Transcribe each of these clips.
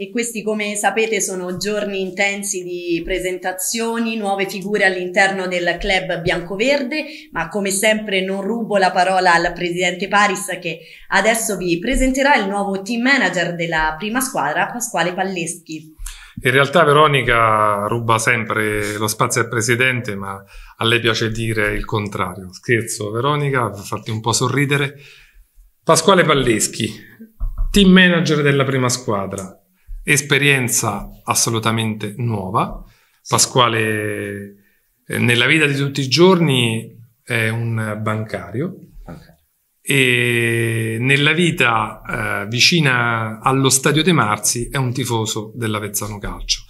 e questi come sapete sono giorni intensi di presentazioni, nuove figure all'interno del club biancoverde, ma come sempre non rubo la parola al presidente Paris che adesso vi presenterà il nuovo team manager della prima squadra, Pasquale Palleschi. In realtà Veronica ruba sempre lo spazio al presidente, ma a lei piace dire il contrario. Scherzo Veronica, per farti un po' sorridere. Pasquale Palleschi, team manager della prima squadra esperienza assolutamente nuova. Pasquale eh, nella vita di tutti i giorni è un bancario e nella vita eh, vicina allo stadio De Marzi è un tifoso dell'Avezzano Calcio.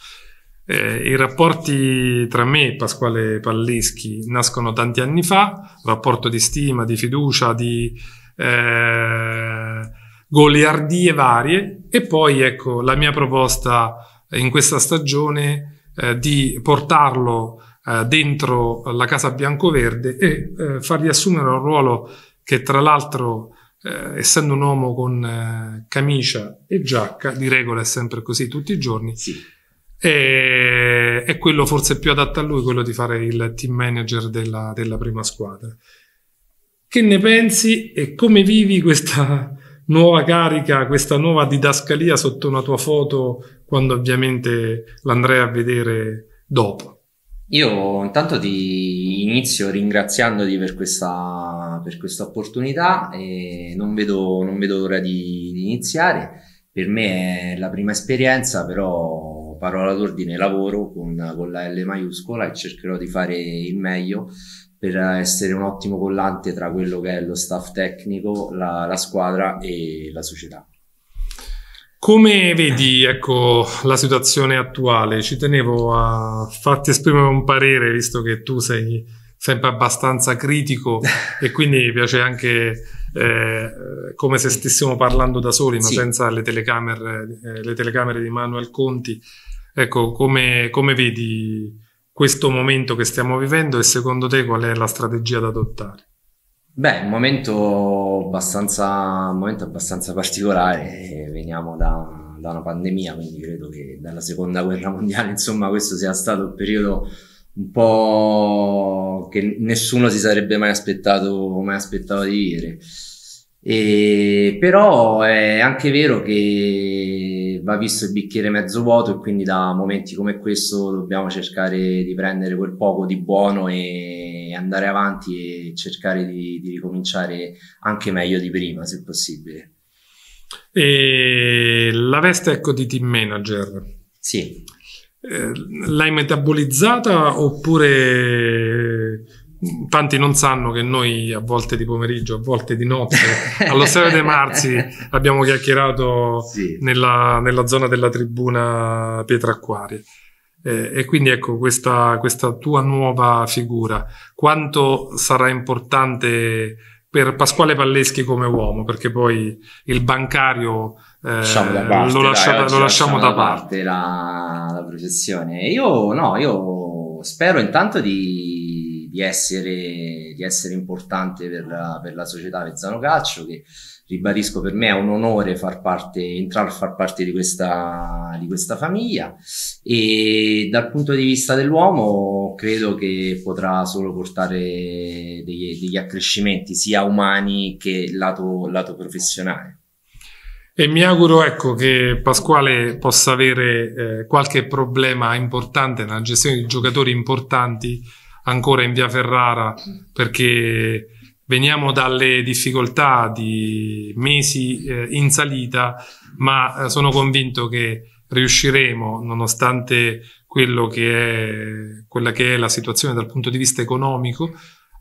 Eh, I rapporti tra me e Pasquale Palleschi nascono tanti anni fa, rapporto di stima, di fiducia, di... Eh, goliardie varie e poi ecco la mia proposta eh, in questa stagione eh, di portarlo eh, dentro la casa biancoverde e eh, fargli assumere un ruolo che tra l'altro eh, essendo un uomo con eh, camicia e giacca di regola è sempre così tutti i giorni sì. è, è, quello forse più adatto a lui quello di fare il team manager della, della prima squadra che ne pensi e come vivi questa, nuova carica, questa nuova didascalia sotto una tua foto quando ovviamente l'andrai a vedere dopo? Io intanto ti inizio ringraziandoti per questa, per questa opportunità e non vedo, non vedo l'ora di, di iniziare. Per me è la prima esperienza, però parola d'ordine lavoro con, con la L maiuscola e cercherò di fare il meglio per essere un ottimo collante tra quello che è lo staff tecnico, la, la squadra e la società. Come vedi ecco, la situazione attuale? Ci tenevo a farti esprimere un parere, visto che tu sei sempre abbastanza critico e quindi mi piace anche eh, come se stessimo parlando da soli, ma sì. senza le telecamere, eh, le telecamere, di Manuel Conti. Ecco, come, come vedi questo momento che stiamo vivendo e secondo te qual è la strategia da adottare? Beh, un momento abbastanza, un momento abbastanza particolare, veniamo da, da, una pandemia, quindi credo che dalla seconda guerra mondiale, insomma, questo sia stato il periodo un po' che nessuno si sarebbe mai aspettato, mai aspettato di vivere. E, però è anche vero che va visto il bicchiere mezzo vuoto e quindi da momenti come questo dobbiamo cercare di prendere quel poco di buono e andare avanti e cercare di, di ricominciare anche meglio di prima se possibile. E la veste ecco di team manager. Sì. Eh, l'hai metabolizzata oppure eh, tanti non sanno che noi a volte di pomeriggio, a volte di notte, allo Stadio dei Marzi abbiamo chiacchierato sì. nella, nella, zona della tribuna Pietra Acquari. Eh, e quindi ecco questa, questa, tua nuova figura, quanto sarà importante per Pasquale Palleschi come uomo, perché poi il bancario eh, lasciamo parte, lo, lascia, dai, lo lasciamo, da parte, parte la, la processione. Io no, io spero intanto di di, essere, di essere importante per la, per la società Vezzano Calcio che ribadisco per me è un onore far parte, entrare a far parte di questa, di questa famiglia e dal punto di vista dell'uomo credo che potrà solo portare degli, degli accrescimenti sia umani che lato, lato professionale. E mi auguro ecco, che Pasquale possa avere eh, qualche problema importante nella gestione di giocatori importanti ancora in via Ferrara mm. perché veniamo dalle difficoltà di mesi eh, in salita, ma eh, sono convinto che riusciremo, nonostante quello che è, quella che è la situazione dal punto di vista economico,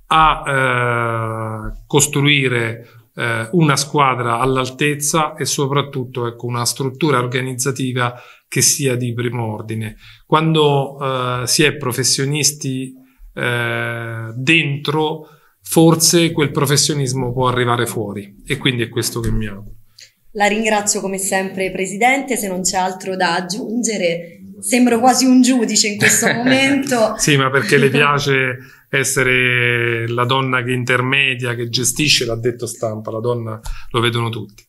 a eh, costruire eh, una squadra all'altezza e soprattutto ecco, una struttura organizzativa che sia di primo ordine. Quando eh, si è professionisti eh, dentro forse quel professionismo può arrivare fuori e quindi è questo che mi auguro. La ringrazio come sempre Presidente, se non c'è altro da aggiungere, sembro quasi un giudice in questo momento. sì, ma perché le piace essere la donna che intermedia, che gestisce l'ha detto stampa, la donna lo vedono tutti.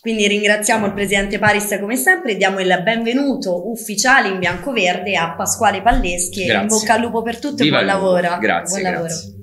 Quindi ringraziamo il presidente Paris come sempre e diamo il benvenuto ufficiale in bianco-verde a Pasquale Palleschi. Grazie. In bocca al lupo per tutto e buon lavoro. Grazie, buon grazie. lavoro.